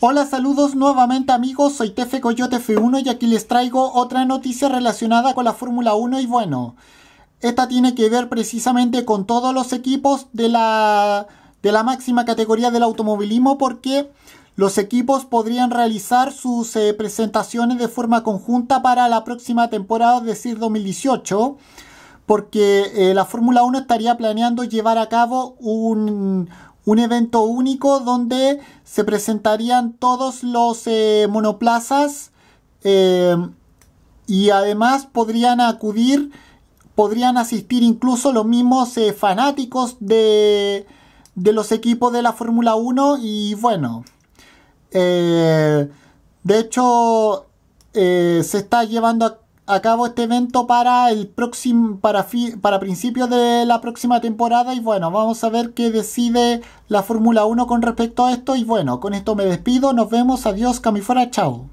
Hola, saludos nuevamente amigos, soy Tefe Coyote F1 y aquí les traigo otra noticia relacionada con la Fórmula 1 y bueno, esta tiene que ver precisamente con todos los equipos de la, de la máxima categoría del automovilismo porque los equipos podrían realizar sus eh, presentaciones de forma conjunta para la próxima temporada, es decir, 2018 porque eh, la Fórmula 1 estaría planeando llevar a cabo un, evento único donde se presentarían todos los eh, monoplazas eh, y además podrían acudir, podrían asistir incluso los mismos fanáticos de, de, los equipos de la Fórmula 1 y bueno, de hecho se está llevando a cabo Acabo este evento para el próximo para, para principios de la próxima temporada y bueno, vamos a ver qué decide la Fórmula 1 con respecto a esto y bueno, con esto me despido, nos vemos, adiós, Camifora, chao.